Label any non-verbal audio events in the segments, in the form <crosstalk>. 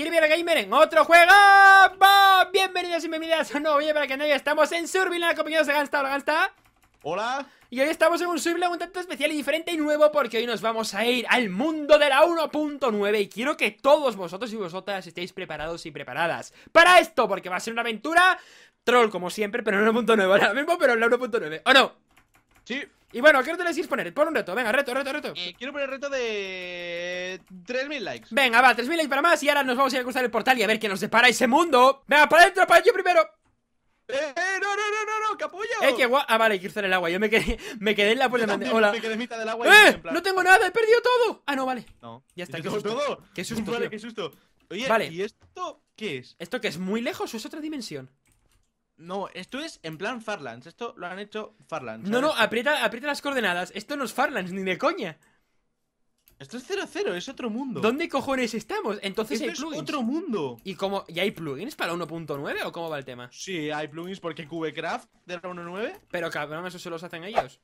a Gamer en otro juego? Bienvenidos y bienvenidas a un nuevo video para que haya Estamos en Survival, compañeros de Gansta. Hola, Gansta. Hola. Y hoy estamos en un Survival un tanto especial y diferente y nuevo porque hoy nos vamos a ir al mundo de la 1.9 y quiero que todos vosotros y vosotras estéis preparados y preparadas para esto porque va a ser una aventura troll como siempre, pero en 1.9, ahora mismo, pero en la 1.9. ¿O no? Y bueno, ¿qué reto decís poner? Pon un reto, venga, reto, reto, reto. Eh, quiero poner reto de 3.000 likes. Venga, va, 3.000 likes para más y ahora nos vamos a ir a cruzar el portal y a ver qué nos depara ese mundo. Venga, para adentro, para yo primero. Eh, eh, no, no, no, no, no, capullo. Eh, que guau. Ah, vale, hay que cruzar el agua. Yo me quedé, me quedé en la puerta. mantener. Hola. ¡Eh! No tengo nada, he perdido todo. Ah, no, vale. No. Ya está. ¿Qué susto? Todo? Qué <laughs> susto. Vale, qué susto. Oye, vale. ¿y esto qué es? ¿Esto que es muy lejos o es otra dimensión? No, esto es en plan Farlands. Esto lo han hecho Farlands. No, no, aprieta, aprieta las coordenadas. Esto no es Farlands, ni de coña. Esto es 0-0, es otro mundo. ¿Dónde cojones estamos? Entonces Es otro mundo. ¿Y cómo? ¿Y hay plugins para 1.9 o cómo va el tema? Sí, hay plugins porque CubeCraft de la 1.9. Pero cabrón, eso se los hacen ellos.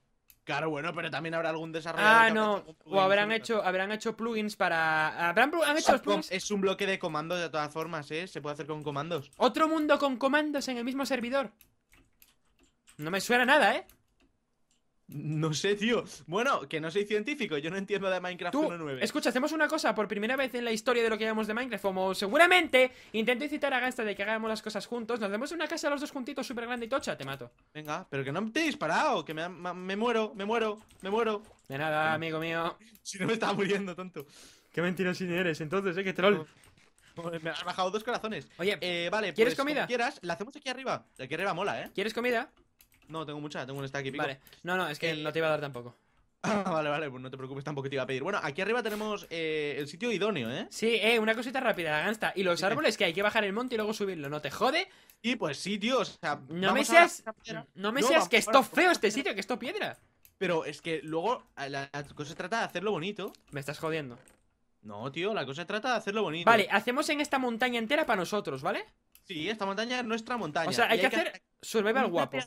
Claro, bueno, pero también habrá algún desarrollador. Ah, no. O habrán hecho, habrán hecho plugins para. ¿Habrán hecho plugins? Es un bloque de comandos de todas formas, ¿eh? Se puede hacer con comandos. Otro mundo con comandos en el mismo servidor. No me suena nada, ¿eh? No sé, tío. Bueno, que no soy científico, yo no entiendo de Minecraft 1.9. Escucha, hacemos una cosa, por primera vez en la historia de lo que llamamos de Minecraft, como seguramente intento incitar a Gasta de que hagamos las cosas juntos, nos demos una casa los dos juntitos súper grande y tocha, te mato. Venga, pero que no te he disparado, que me, me, muero, me muero, me muero. De nada, amigo mío. si no me estaba muriendo, tonto. Qué mentiroso eres, entonces, eh, que troll. Me has bajado dos corazones. Oye, eh, vale, ¿quieres pues comida? quieras, la hacemos aquí arriba. Aquí arriba mola, ¿eh? ¿Quieres comida? No, tengo mucha, tengo un stack y pico. Vale, no, no, es que eh, no te iba a dar tampoco. <laughs> Ah, vale, vale, pues no te preocupes, tampoco te iba a pedir. Bueno, aquí arriba tenemos eh, el sitio idóneo, ¿eh? Sí, eh, una cosita rápida, la gansta. Y los árboles que hay que bajar el monte y luego subirlo, ¿no te jode? Y pues sí, tío, o sea, no me seas, no me seas que esto feo este sitio, que esto piedra. Pero es que luego la cosa se trata de hacerlo bonito. Me estás jodiendo. No, tío, la cosa se trata de hacerlo bonito. Vale, hacemos en esta montaña entera para nosotros, ¿vale? Sí, esta montaña es nuestra montaña. O sea, hay, que, hacer survival guapo.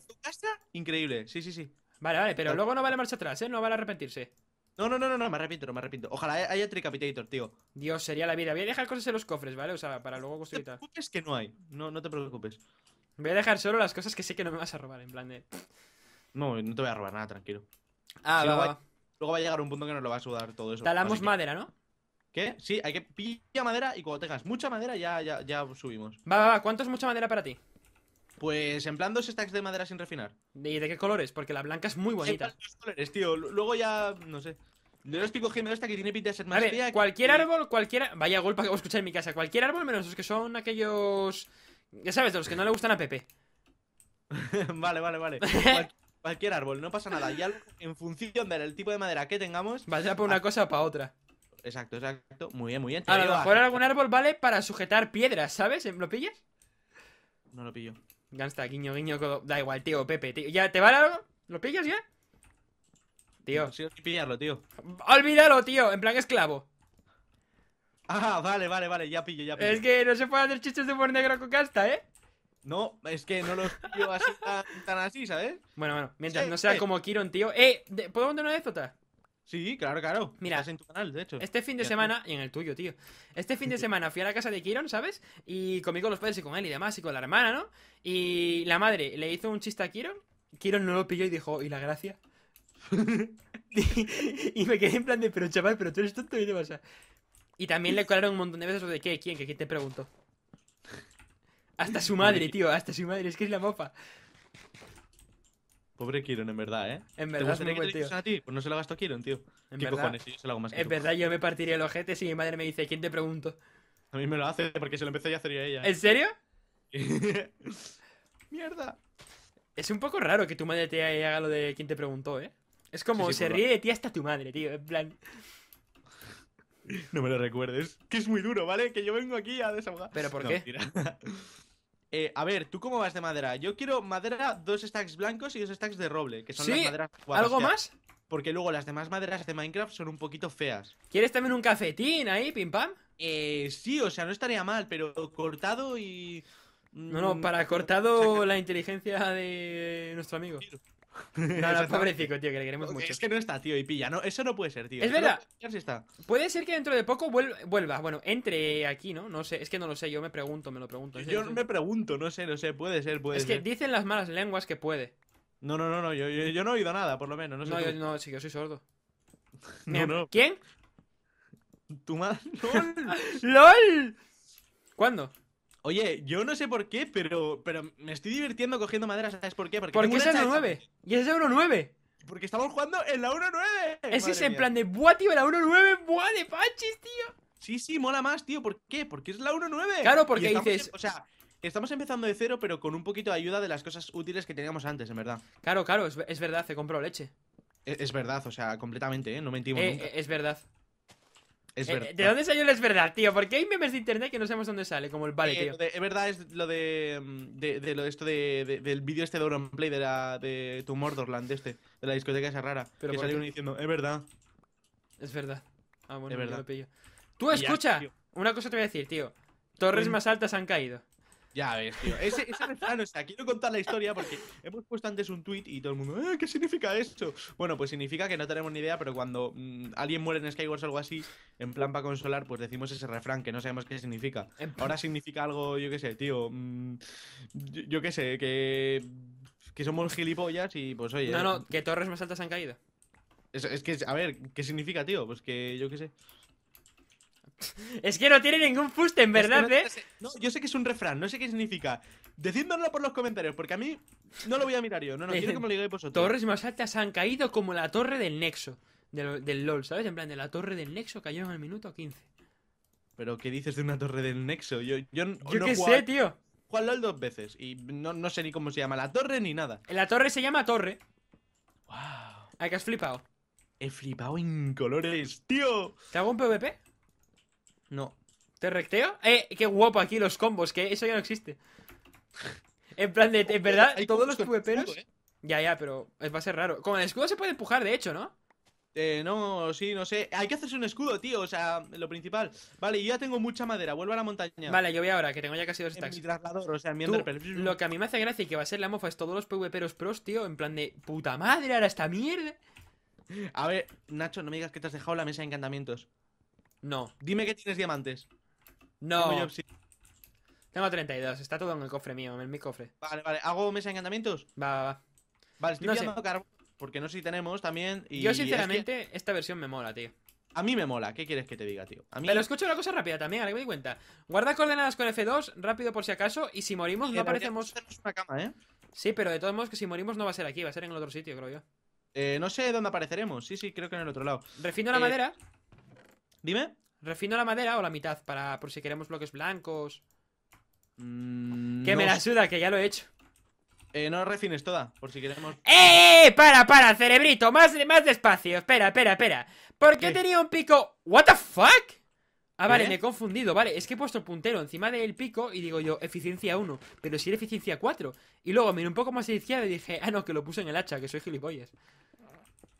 Increíble, sí, sí, sí. Vale, vale, pero luego no vale marcha atrás, ¿eh? No vale arrepentirse. No, no, no, no, no, me arrepiento, me arrepiento. Ojalá haya Tricapitator, tío. Dios, sería la vida. Voy a dejar cosas en los cofres, ¿vale? O sea, para luego construir tal. No te preocupes que no hay. No, no te preocupes. Voy a dejar solo las cosas que sé que no me vas a robar, en plan de. No, no te voy a robar nada, tranquilo. Ah, luego, va. luego va a llegar un punto que nos lo va a sudar todo eso. Talamos madera, ¿no? ¿Qué? Sí, hay que pilla madera y cuando tengas mucha madera ya, ya, ya subimos. Va, va, va. ¿Cuánto es mucha madera para ti? Pues en plan dos stacks de madera sin refinar. ¿Y de qué colores? Porque la blanca es muy bonita. Sí, dos colores, tío. Luego ya, no sé. Yo los pico gemelo que tiene pinta de ser cualquier árbol, cualquiera... Vaya golpa que a escuchar en mi casa. Cualquier árbol menos los que son aquellos... Ya sabes, los que no le gustan a Pepe. <laughs> vale, vale, vale. <laughs> cualquier árbol, no pasa nada. Ya en función del tipo de madera que tengamos... Vaya por una cosa o para otra exacto, exacto. Muy bien, muy bien. A lo mejor algún árbol vale para sujetar piedras, ¿sabes? ¿Lo pillas? No lo pillo. Gansta, guiño, guiño, Da igual, tío, Pepe, tío. ¿Ya te vale algo? ¿Lo pillas ya? Tío. Sí, pillarlo, tío. Olvídalo, tío. En plan esclavo. Ah, vale, vale, vale, ya pillo, ya pillo. Es que no se puede hacer chistes de por negro con casta, ¿eh? No, es que no los pillo así tan, así, ¿sabes? Bueno, bueno, mientras no sea como Kiron, tío. ¡Eh! ¿Puedo montar una anécdota? Sí, claro, claro. Mira, en tu canal, de hecho. Este fin de semana, y en el tuyo, tío. Este fin de semana fui a la casa de Kiron, ¿sabes? Y conmigo, con los padres y con él y demás, y con la hermana, ¿no? Y la madre le hizo un chiste a Kiron. Kiron no lo pilló y dijo, ¿y la gracia? <laughs> y me quedé en plan de, pero chaval, pero tú eres tonto y a... Y también le colaron un montón de veces lo de qué, quién, que quién te preguntó. Hasta su madre, tío, hasta su madre, es que es la mofa. Pobre Kiron, en verdad, ¿eh? En verdad, ¿Te es muy tío. A ti? Pues no se lo gasto a Kiron, tío. En verdad, cojones? yo se lo hago más que En verdad, yo me partiría el ojete si mi madre me dice, ¿quién te pregunto? A mí me lo hace porque se lo empecé a hacer ella. ¿En serio? <laughs> Mierda. Es un poco raro que tu madre te haga lo de quién te preguntó, ¿eh? Es como se ríe de ti hasta tu madre, tío. En plan. <laughs> No me lo recuerdes. Que es muy duro, ¿vale? Que yo vengo aquí a desahogar. ¿Pero por qué? Eh, a ver, ¿tú cómo vas de madera? Yo quiero madera, dos stacks blancos y dos stacks de roble, que son las maderas ¿Algo más? Porque luego las demás maderas de Minecraft son un poquito feas. ¿Quieres también un cafetín ahí, pim pam? Eh, sí, o sea, no estaría mal, pero cortado y. No, no, mm, para cortado <laughs> la inteligencia de nuestro amigo. No, no, <laughs> pobrecito, tío, que le queremos mucho. Es que no está, tío, y pilla. No, eso no puede ser, tío. Es verdad. está. Puede ser que dentro de poco vuelva. Bueno, entre aquí, ¿no? No sé, es que no lo sé, yo me pregunto, me lo pregunto. Yo me pregunto, no sé, no sé, puede ser, puede ser. Es que dicen las malas lenguas que puede. No, no, no, no yo, no he oído nada, por lo menos. No, yo, no sí, yo soy sordo. <laughs> ¿Quién? Tu madre. <laughs> ¿LOL? ¿Cuándo? Oye, yo no sé por qué, pero, pero me estoy divirtiendo cogiendo madera, ¿sabes por qué? Porque, es Euro 9. Y es Euro 9. Porque estamos jugando en la 1.9. Ese es en plan de, buah, tío, la 1.9, buah, de tío. Sí, sí, mola más, tío. ¿Por qué? Porque es la 1-9? Claro, porque dices... Em, o sea, estamos empezando de cero, pero con un poquito de ayuda de las cosas útiles que teníamos antes, en verdad. Claro, claro, es, verdad, ¿He compro leche. E, es, verdad, o sea, completamente, ¿eh? No mentimos eh, Es verdad. Eh, ¿De dónde salió el es verdad, tío? Porque hay memes de internet que no sabemos dónde sale, como el vale, eh, tío. es verdad, es lo de. Mm, de, lo de esto del vídeo este de play de la. de tu Mordorland, este. De la discoteca esa rara. Pero que salieron diciendo, es verdad. Es verdad. Ah, bueno, es verdad. pillo. Tú escucha, una cosa te voy a decir, tío. Torres más altas han caído. Ya ves, tío. Ese, ese refrán, o sea, quiero contar la historia porque hemos puesto antes un tweet y todo el mundo, ¿Eh, ¿qué significa esto? Bueno, pues significa que no tenemos ni idea, pero cuando mm, alguien muere en Skywars o algo así, en plan para consolar, pues decimos ese refrán que no sabemos qué significa. Ahora significa algo, yo qué sé, tío. Mm, yo, qué sé, que, que somos gilipollas y pues oye. No, no, que torres más altas han caído. es que, a ver, ¿qué significa, tío? Pues que yo qué sé. <laughs> Es que no tiene ningún fuste, en verdad, ¿eh? yo sé que es un refrán, no sé qué significa. Decídmelo por los comentarios, porque a mí no lo voy a mirar yo. No, no, quiero que me lo digáis vosotros. Torres más altas han caído como la torre del Nexo. Del, LOL, ¿sabes? En plan, de la torre del Nexo cayó en el minuto 15. Pero, ¿qué dices de una torre del Nexo? Yo, yo, yo qué sé, tío. Juan LOL dos veces y no, sé ni cómo se llama la torre ni nada. La torre se llama torre. Wow. ¿A que has flipado? He flipado en colores, tío. ¿Te hago un PvP? No. ¿Te recteo? ¡Eh! ¡Qué guapo aquí los combos! Que eso ya no existe. en plan de. En verdad, Hay todos los PvPeros. ¿eh? Ya, ya, pero va a ser raro. Como el escudo se puede empujar, de hecho, ¿no? Eh, no, sí, no sé. Hay que hacerse un escudo, tío. O sea, lo principal. Vale, yo ya tengo mucha madera. Vuelvo a la montaña. Vale, yo voy ahora, que tengo ya casi dos stacks. mi o sea, Lo que a mí me hace gracia y que va a ser la mofa es todos los PvPeros pros, tío. En plan de puta madre, ahora esta mierda. A ver, Nacho, no me digas que te has dejado la mesa de encantamientos. No. Dime que tienes diamantes. No. Tengo 32, está todo en el cofre mío, en mi cofre. Vale, vale. ¿Hago mesa de encantamientos? Va, va, va. Vale, estoy no carbón porque no sé si tenemos también. Y yo, sinceramente, esta versión me mola, tío. A mí me mola, ¿qué quieres que te diga, tío? A mí... Pero escucho una cosa rápida también, ahora que me doy cuenta. Guarda coordenadas con F2, rápido por si acaso, y si morimos no aparecemos... una cama, ¿eh? Sí, pero de todos modos que si morimos no va a ser aquí, va a ser en el otro sitio, creo yo. Eh, no sé dónde apareceremos, sí, sí, creo que en el otro lado. Refino la eh, madera, Dime. Refino la madera o la mitad para por si queremos bloques blancos. Mm, que me la suda, que ya lo he hecho. Eh, no refines toda, por si queremos. ¡Eh! eh, eh! ¡Para, para, cerebrito! Más, más despacio. Espera, espera, espera. ¿Por qué, tenía un pico? ¿What the fuck? Ah, vale, ¿Eh? me he confundido, vale, es que he puesto el puntero encima del pico y digo yo, eficiencia 1, pero si era eficiencia 4. Y luego miré un poco más a y dije, ah, no, que lo puse en el hacha, que soy gilipollas.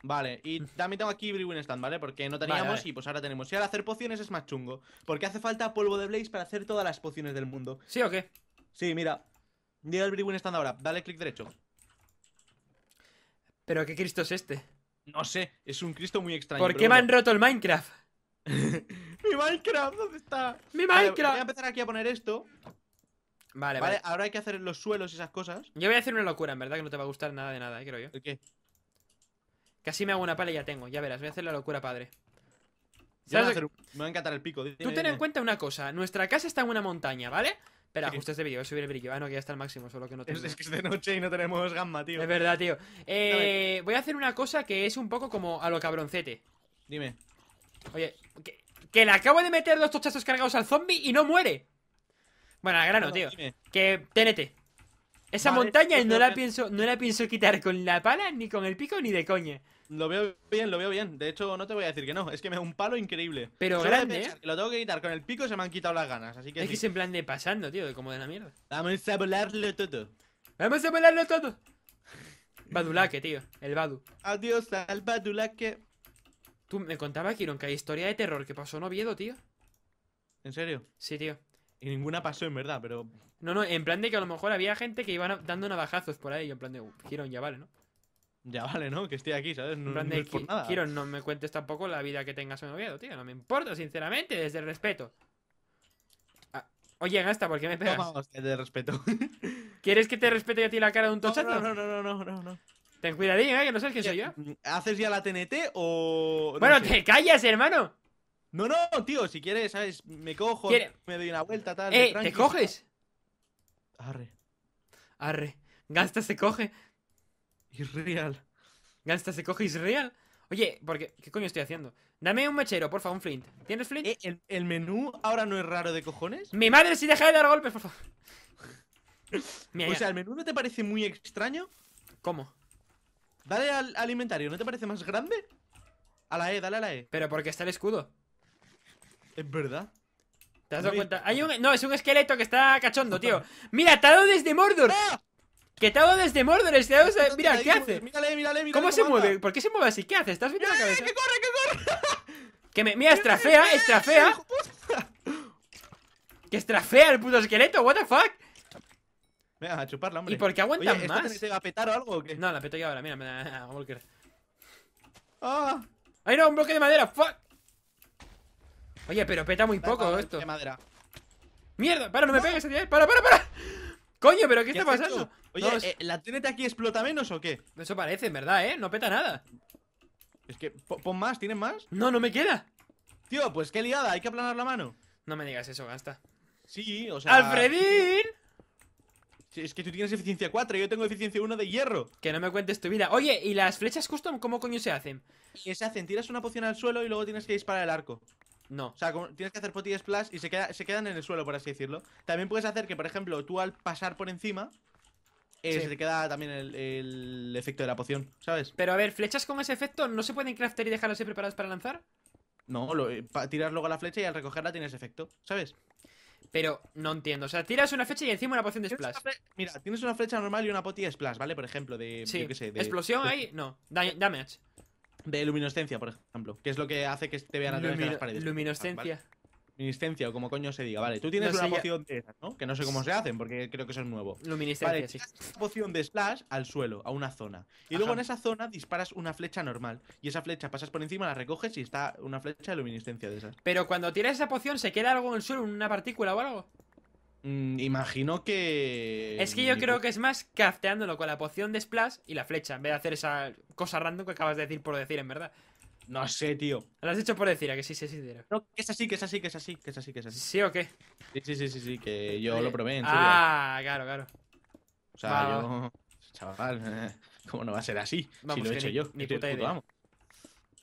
Vale, y <laughs> también tengo aquí Brewing Stand, ¿vale? Porque no teníamos y pues ahora tenemos. Y al hacer pociones es más chungo. Porque hace falta polvo de Blaze para hacer todas las pociones del mundo. ¿Sí o qué? Sí, mira. Llega el Brewing Stand ahora. Dale clic derecho. ¿Pero qué Cristo es este? No sé, es un Cristo muy extraño. ¿Por qué me han roto el Minecraft? <laughs> ¡Mi Minecraft! ¿Dónde está? ¡Mi Minecraft! voy a empezar aquí a poner esto. Vale, vale, Ahora hay que hacer los suelos y esas cosas. Yo voy a hacer una locura, en verdad, que no te va a gustar nada de nada, eh, creo yo. ¿El qué? Casi me hago una pala y ya tengo. Ya verás, voy a hacer la locura, padre. Me va a encantar el pico. Tú ten en cuenta una cosa. Nuestra casa está en una montaña, ¿vale? Espera, ajustes de vídeo, voy a subir el brillo. Ah, no, que ya está al máximo, solo que no tengo. Es, que es de noche y no tenemos gamma, tío. Es verdad, tío. Eh, voy a hacer una cosa que es un poco como a lo cabroncete. Dime. Oye, que, le acabo de meter dos tochazos cargados al zombie y no muere. Bueno, al grano, tío. Que tenete Esa montaña no la, pienso, no la pienso quitar con la pala, ni con el pico, ni de coña. Lo veo bien, lo veo bien. De hecho, no te voy a decir que no. Es que me da un palo increíble. Pero grande, ¿eh? Lo tengo que quitar. Con el pico se me han quitado las ganas. Así que es que es en plan de pasando, tío. De como de la mierda. Vamos a volarlo todo. Vamos a volarlo todo. Badulaque, tío. El Badu. Adiós al Badulaque. Tú me contabas, Kiron, que hay historia de terror que pasó en Oviedo, tío. ¿En serio? Sí, tío. Y ninguna pasó en verdad, pero. No, no, en plan de que a lo mejor había gente que iba dando navajazos por ahí. en plan de, Giron, uh, ya vale, ¿no? ya vale, ¿no? Que estoy aquí, ¿sabes? No, nada. Quiero, no me cuentes tampoco la vida que tengas en Oviedo, tío. No me importa, sinceramente, desde el respeto. Ah, oye, Gasta, ¿por qué me pegas? No, vamos, respeto. <laughs> ¿Quieres que te respete yo a ti la cara de un tochato? No, no, no, no, no, no. Ten cuidadillo, ¿eh? Que no sabes quién soy yo. ¿Haces ya la TNT o...? bueno, te callas, hermano. No, no, tío, si quieres, ¿sabes? Me cojo, me doy una vuelta, tal... ¡Eh! ¿Te coges? Arre. Arre. Gasta, se coge. Israel. ¿Gansta se coge Israel. Oye, porque ¿qué coño estoy haciendo? Dame un mechero, porfa, un flint. ¿Tienes flint? Eh, el, menú ahora no es raro de cojones? Mi madre, si deja de dar golpes, por favor. <laughs> o sea, ¿el menú no te parece muy extraño? ¿Cómo? Dale al, al, inventario, ¿no te parece más grande? A la E, dale a la E. Pero porque está el escudo. Es verdad. ¿Te has dado cuenta? Hay No, es un esqueleto que está cachondo, tío. <laughs> Mira, dado desde Mordor. ¡Ah! Que estaba desde Mordor, Mira, ¿qué hace? ¿Cómo se mueve? ¿Por qué se mueve así? ¿Qué hace? ¿Estás viendo la ¡Eh, cabeza? ¡Que corre, que corre! <laughs> Que me... Mira, estrafea, <laughs> estrafea. Que estrafea el puto esqueleto, what the fuck. Venga, a la hombre. ¿Y por qué aguanta Oye, más? ¿Se va a petar algo No, la peto yo ahora, mira, mira, Walker. ¡Ah! ¡Ahí no! ¡Un bloque de madera! ¡Fuck! Oye, pero peta muy poco esto. De madera. ¡Mierda! ¡Para, no, me pegues! Eh. ¡Para, para, para! Coño, pero ¿qué, está pasando? Oye, eh, ¿la TNT aquí explota menos o qué? Eso parece, en verdad, ¿eh? No peta nada. Es que, pon más, ¿tienes más? No, no me queda. Tío, pues qué liada, hay que aplanar la mano. No me digas eso, gasta. Sí, o sea. ¡Alfredín! es que tú tienes eficiencia 4, yo tengo eficiencia 1 de hierro. Que no me cuentes tu vida. Oye, ¿y las flechas custom cómo coño se hacen? Se hacen, tiras una poción al suelo y luego tienes que disparar el arco. No. O sea, tienes que hacer poti splash y se, quedan en el suelo, por así decirlo. También puedes hacer que, por ejemplo, tú al pasar por encima, eh, se te queda también el, efecto de la poción, ¿sabes? Pero a ver, ¿flechas con ese efecto no se pueden crafter y dejarlas preparadas para lanzar? No, lo, eh, tiras luego la flecha y al recogerla tienes efecto, ¿sabes? Pero no entiendo. O sea, tiras una flecha y encima una poción de splash. Mira, tienes una flecha normal y una poti splash, ¿vale? Por ejemplo, de. Sí. de, ¿Explosión ahí? No. damage de luminiscencia, por ejemplo, que es lo que hace que te vean a través Lumino de las paredes. Ah, luminiscencia. Luminiscencia o como coño se diga, vale. Tú tienes una poción de esas, ¿no? Que no sé cómo se hacen porque creo que eso es nuevo. Luminiscencia, vale, sí. Una poción de slash al suelo, a una zona. Y luego en esa zona disparas una flecha normal. Y esa flecha pasas por encima, la recoges y está una flecha de luminiscencia de esas. Pero cuando tiras esa poción, ¿se queda algo en el suelo, una partícula o algo? Mm, imagino que. Es que yo creo que es más crafteándolo con la poción de Splash y la flecha, en vez de hacer esa cosa random que acabas de decir por decir, en verdad. No sé, tío. Lo has dicho por decir, a que sí, sí, sí, No, que es así, que es así, que es así, que es así, que es así. ¿Sí o qué? Sí, sí, sí, sí, que yo lo probé, en serio. Ah, claro, claro. O sea, yo. <laughs> Chaval, <laughs> ¿cómo no va a ser así? si lo he hecho yo. Ni puta idea.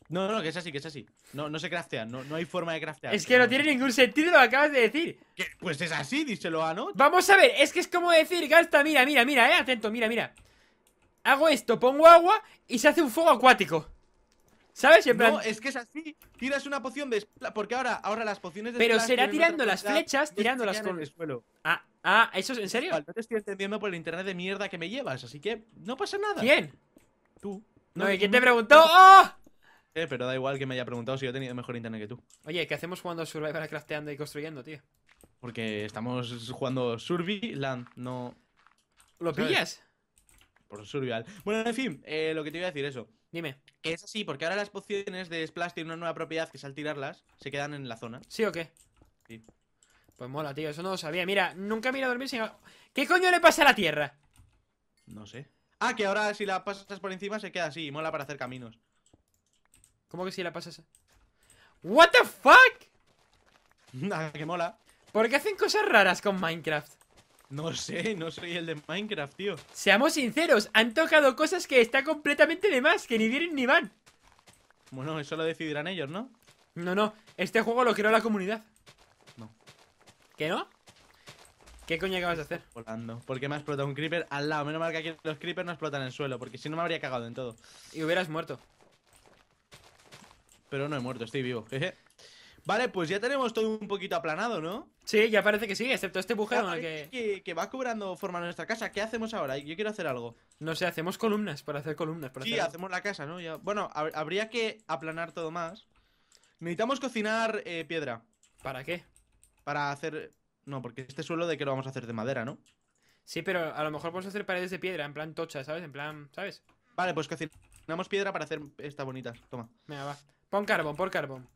No, no, que es así, que es así. No, no se craftean, no, no hay forma de craftear. Es que no tiene ningún sentido lo que acabas de decir. Pues es así, díselo a no. Vamos a ver, es que es como decir, gasta, mira, mira, mira, eh, atento, mira, mira. Hago esto, pongo agua y se hace un fuego acuático. ¿Sabes? No, es que es así. Tiras una poción de. Porque ahora, ahora las pociones de. Pero será tirando las flechas, tirándolas con. El suelo. Ah, ah, ¿eso es en serio? No te estoy entendiendo por el internet de mierda que me llevas, así que no pasa nada. ¿Quién? Tú. No, ¿y quién te preguntó? ¡Oh! Eh, pero da igual que me haya preguntado si yo he tenido mejor internet que tú. Oye, ¿qué hacemos jugando Survival crafteando y construyendo, tío? Porque estamos jugando Survival, no. ¿Lo pillas? Por Survival. Bueno, en fin, eh, lo que te iba a decir eso. Dime. Que es así, porque ahora las pociones de Splash tienen una nueva propiedad que es al tirarlas se quedan en la zona. ¿Sí o qué? Sí. Pues mola, tío, eso no lo sabía. Mira, nunca he mirado a dormir sin. ¿Qué coño le pasa a la tierra? No sé. Ah, que ahora si la pasas por encima se queda así mola para hacer caminos. ¿Cómo que si la pasas? ¿What the fuck? Nada, <laughs> ah, que mola. ¿Por qué hacen cosas raras con Minecraft? No sé, no soy el de Minecraft, tío. Seamos sinceros, han tocado cosas que está completamente de más, que ni vienen ni van. Bueno, eso lo decidirán ellos, ¿no? No, no, este juego lo creó la comunidad. No. ¿Qué no? ¿Qué coño acabas de hacer? Volando. Porque me ha explotado un creeper al lado. Menos mal que aquí los creepers no explotan el suelo, porque si no me habría cagado en todo. Y hubieras muerto. Pero no he muerto, estoy vivo. Vale, pues ya tenemos todo un poquito aplanado, ¿no? Sí, ya parece que sí, excepto este agujero que... que... que... va cobrando forma nuestra casa. ¿Qué hacemos ahora? Yo quiero hacer algo. No sé, hacemos columnas para hacer columnas. Para sí, hacemos la casa, ¿no? Bueno, habría que aplanar todo más. Necesitamos cocinar eh, piedra. ¿Para qué? Para hacer... No, porque este suelo de que lo vamos a hacer de madera, ¿no? Sí, pero a lo mejor podemos hacer paredes de piedra, en plan tocha, ¿sabes? En plan, ¿sabes? Vale, pues cocinamos piedra para hacer esta bonita, Toma. Mira, va. Pon carbón, pon carbón.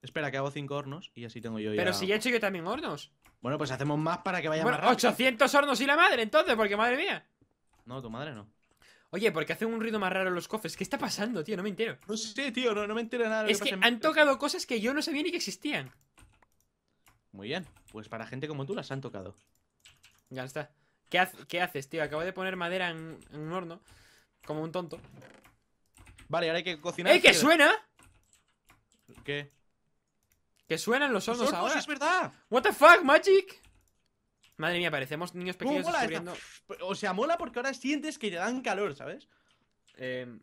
Espera, que hago cinco hornos y así tengo yo ya... Pero si ya he hecho yo también hornos. Bueno, pues hacemos más para que vaya más rápido. 800 hornos y la madre, entonces, porque madre mía. No, tu madre no. Oye, porque hacen un ruido más raro los cofres. ¿Qué está pasando, tío? No me entero. No sé, tío, no, me entero nada. Es que, han tocado cosas que yo no sabía ni que existían. Muy bien, pues para gente como tú las han tocado. Ya está. ¿Qué, haces, tío? Acabo de poner madera en, un horno. Como un tonto. Vale, ahora hay que cocinar. ¡Eh, que suena! Que suenan los ojos ahora. es verdad! ¡What the fuck, Magic! Madre mía, parecemos niños pequeños O sea, mola porque ahora sientes que te dan calor, ¿sabes? Em,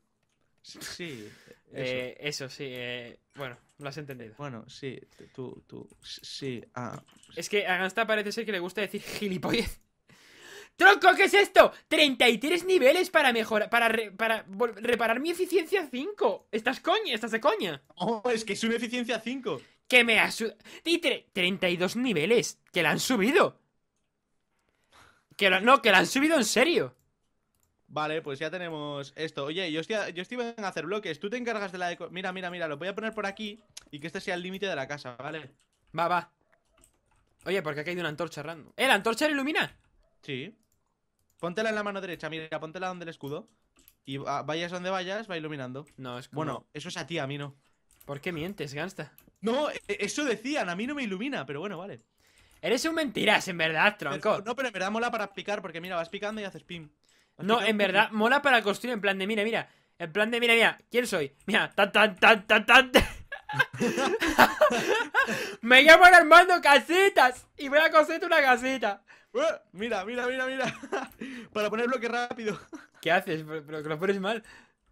sí. <laughs> Eh, eso. sí. Eh, bueno, lo has entendido. Bueno, sí. Tú, tú, sí. Ah. Es que a Gansta parece ser que le gusta decir gilipollez. ¡Tronco, qué es esto! ¡33 niveles para mejorar. Para, para reparar mi eficiencia 5. Estás coña, estás de coña. Oh, es que es una eficiencia 5. Que me ha Y 32 niveles. Que la han subido. Que no, que la han subido en serio. Vale, pues ya tenemos esto. Oye, yo estoy, yo estoy a hacer bloques. Tú te encargas de la Mira, mira, mira, lo voy a poner por aquí y que este sea el límite de la casa, ¿vale? Va, va. Oye, porque aquí hay una antorcha random. ¿Eh, la antorcha la ilumina? Sí. Póntela en la mano derecha, mira, póntela donde el escudo. Y vayas donde vayas, va iluminando. No, es Bueno, eso es a ti, a mí no. ¿Por qué mientes, Gansta? No, e, eso decían, a mí no me ilumina, pero bueno, vale. Eres un mentiras, en verdad, tronco. no, pero en verdad mola para picar, porque mira, vas picando y haces pim. no, en verdad, mola para construir, en plan de, mira, mira. En plan de, mira, mira, ¿quién soy? Mira, tan, tan, tan, tan, tan. <laughs> <laughs> me llaman Armando Casitas y voy a construir una casita. ¡Eh! Mira, mira, mira, mira. <laughs> Para poner bloque rápido. <laughs> ¿Qué haces? ¿Pero que lo pones mal?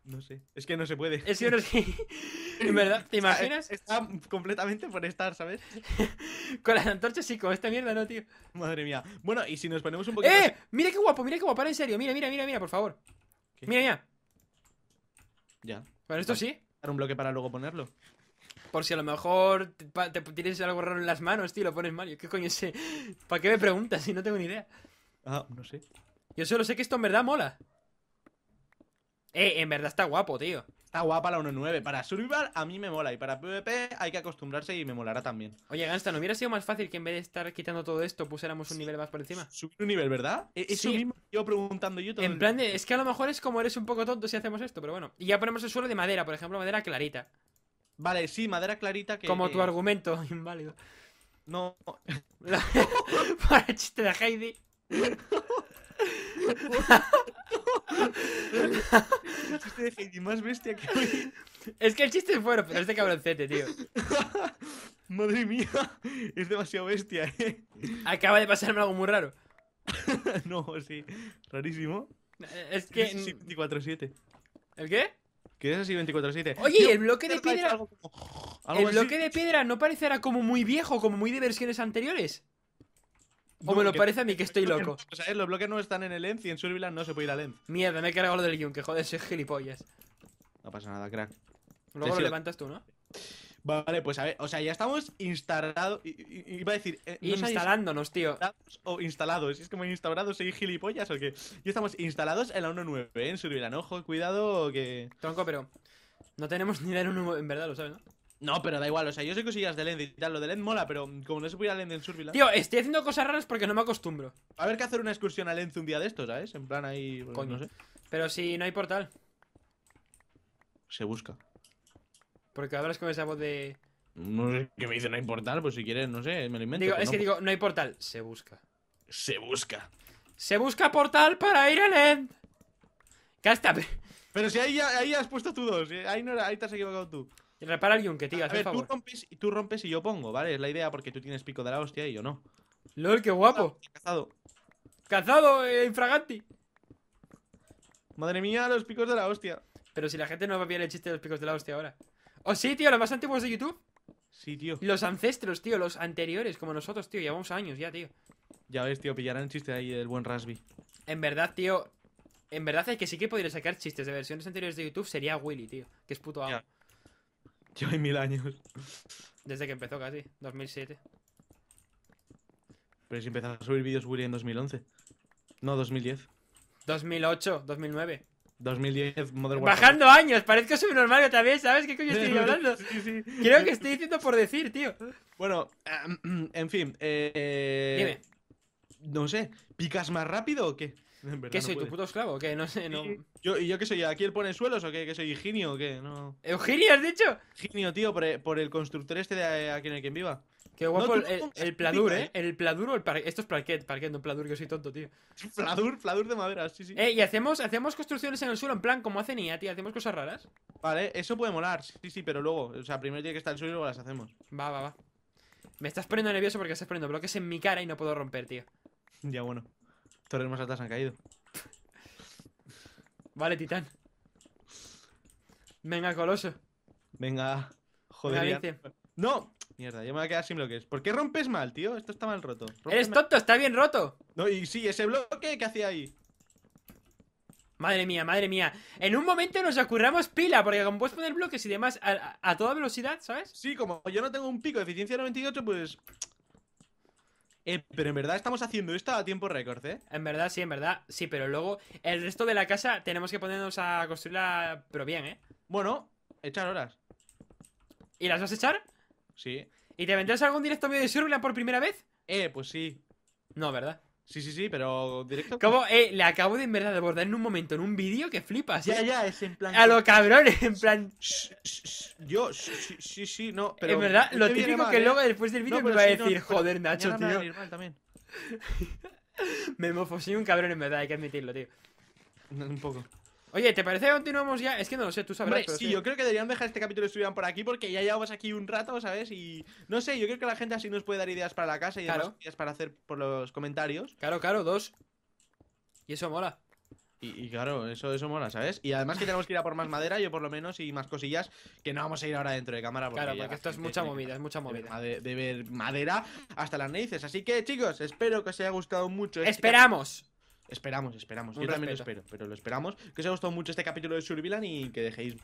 No sé. Es que no se puede. Es que no sé. <laughs> En verdad, ¿te imaginas? Está, completamente por estar, ¿sabes? con las antorchas sí, con esta mierda no, tío. Madre mía. Bueno, y si nos ponemos un poquito. ¡Eh! Mira qué guapo, mira qué guapo, en serio. Mira, mira, mira, mira, por favor. Mira, mira. Ya. Bueno, esto sí. Dar un bloque para luego ponerlo. Por si a lo mejor te, tienes algo raro en las manos, tío, lo pones Mario. ¿Qué coño sé? <laughs> ¿Para qué me preguntas si no tengo ni idea? Ah, no sé. Yo solo sé que esto en verdad mola. Eh, en verdad está guapo, tío. Está guapa la 1.9. Para Survival a mí me mola y para PvP hay que acostumbrarse y me molará también. Oye, Gansta, ¿no hubiera sido más fácil que en vez de estar quitando todo esto pusiéramos un nivel más por encima? Subir un nivel, ¿verdad? E-, eso sí. yo preguntando yo En plan, es que a lo mejor es como eres un poco tonto si hacemos esto, pero bueno. Y ya ponemos el suelo de madera, por ejemplo, madera clarita. Vale, sí, madera clarita que. Como tu argumento, <laughs> inválido. No. <laughs> Para el chiste de Heidi. el chiste de Heidi más bestia que hoy. Es que el chiste es bueno, pero es de cabroncete, tío. <laughs> Madre mía, es demasiado bestia, eh. Acaba de pasarme algo muy raro. no, sí, rarísimo. Es que. 24-7. ¿El qué? que así 24 Oye, el bloque de piedra. el bloque de piedra no parecerá como muy viejo, como muy de versiones anteriores. O me lo parece a mí que estoy loco. o sea, los bloques no están en el end y en Survival no se puede ir al Lenz. Mierda, me he cargado lo del que joder, soy gilipollas. No pasa nada, crack. Luego lo levantas tú, ¿no? Vale, pues a ver, o sea, ya estamos instalados. Iba a decir. Eh, Instalándonos, tío. O instalados. Es como instalados, soy gilipollas o qué. Ya estamos instalados en la 1.9, ¿eh? en Survival. Ojo, cuidado que. Tronco, pero. No tenemos ni la 1.9, en verdad, lo sabes, ¿no? No, pero da igual, o sea, yo sé cosillas de LED y tal, lo de LED mola, pero como no se puede ir a en Survival. Tío, estoy haciendo cosas raras porque no me acostumbro. a haber que hacer una excursión a LED un día de estos, ¿sabes? En plan ahí. Pues, no sé. Pero si no hay portal. Se busca. Porque hablas con esa voz de. No sé qué me dice no hay portal, pues si quieres, no sé, me lo invento. es que digo, no hay portal, se busca. Se busca. Se busca portal para ir al end. Casta. Pero si ahí ya, ahí has puesto tú dos, eh, ahí, no ahí te has equivocado tú. Repara alguien que digas, a favor. Tú rompes, tú rompes y yo pongo, ¿vale? Es la idea porque tú tienes pico de la hostia y yo no. LOL, qué guapo. Ah, cazado. Cazado, eh, infraganti. Madre mía, los picos de la hostia. Pero si la gente no va a ver el chiste de los picos de la hostia ahora. Oh, sí, tío, los más antiguos de YouTube. Sí, tío. Los ancestros, tío, los anteriores, como nosotros, tío. Llevamos años ya, tío. Ya ves, tío, pillarán el chiste ahí del buen Rasby. En verdad, tío. En verdad es que sí que podría sacar chistes de versiones anteriores de YouTube sería Willy, tío. Que es puto amo. Yo hay mil años. Desde que empezó casi, 2007. Pero si empezó a subir vídeos Willy en 2011. No, 2010. 2008, 2009. 2010 Modern Warfare. Bajando años, parezco subnormal otra vez, ¿sabes? ¿Qué coño estoy <laughs> hablando? Creo que estoy diciendo por decir, tío. Bueno, em, en fin. Eh, Dime. No sé, ¿picas más rápido o qué? <laughs> ¿Qué soy, tu puto esclavo? ¿Qué? No sé, no. ¿Yo, yo qué soy? ¿Aquí el pone suelos o qué? ¿Qué soy Eugenio o qué? No. ¿Eugenio has dicho? Genio, tío, por, por, el constructor este de Aquí en el quien viva el, pladur, ¿eh? ¿eh? El pladur o el parquet. Esto es parquet, parquet, no pladur, que soy tonto, tío. <laughs> Pladur, pladur de madera, sí, sí. Eh, y hacemos, hacemos construcciones en el suelo, en plan, como hacen IA, tío, hacemos cosas raras. Vale, eso puede molar, sí, sí, pero luego, o sea, primero tiene que estar el suelo y luego las hacemos. Va, va, va. Me estás poniendo nervioso porque estás poniendo bloques en mi cara y no puedo romper, tío. Ya bueno. Torres más altas han caído. <laughs> vale, titán. Venga, coloso. Venga, joder. no, Mierda, yo me voy a quedar sin bloques. ¿Por qué rompes mal, tío? Esto está mal roto. es Eres tonto, está bien roto. No, y sí, ese bloque que hacía ahí. Madre mía, madre mía. En un momento nos acurramos pila, porque como puedes poner bloques y demás a, toda velocidad, ¿sabes? Sí, como yo no tengo un pico de eficiencia 98, pues. Eh, pero en verdad estamos haciendo esto a tiempo récord, ¿eh? En verdad, sí, en verdad. Sí, pero luego el resto de la casa tenemos que ponernos a construirla, pero bien, ¿eh? Bueno, echar horas. ¿Y las vas a echar? Sí. ¿Y te vendrás algún directo mío de Survival por primera vez? Eh, pues sí. No, ¿verdad? Sí, sí, sí, pero directo. ¿Cómo? Eh, le acabo de en verdad de abordar en un momento, en un vídeo que flipas. Ya, ya, es en plan. A lo cabrón, <laughs> en plan. yo, sí, sí, no. Pero en verdad, lo típico que ¿eh? luego después del vídeo me va a decir, joder, Nacho, tío. Me <laughs> me mofo, soy un cabrón en verdad, hay que admitirlo, tío. Un poco. Oye, ¿te parece que continuamos ya? Es que no lo sé, tú sabrás. Hombre, sí, yo creo que deberían dejar este capítulo estuvieran por aquí porque ya llevamos aquí un rato, ¿sabes? Y no sé, yo creo que la gente así nos puede dar ideas para la casa y claro. ideas para hacer por los comentarios. Claro, claro, dos. Y eso mola. Y, claro, eso, eso mola, ¿sabes? Y además que tenemos que ir a por más madera, yo por lo menos, y más cosillas, que no vamos a ir ahora dentro de cámara. Porque claro, porque esto es mucha movida, es mucha movida. De, ver madera hasta las narices. Así que, chicos, espero que os haya gustado mucho. Este ¡Esperamos! Esperamos, esperamos. Yo también lo espero, pero lo esperamos. Que os haya gustado mucho este capítulo de Survillan y que dejéis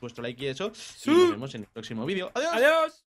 vuestro like y eso. Y nos vemos en el próximo vídeo. ¡Adiós! ¡Adiós!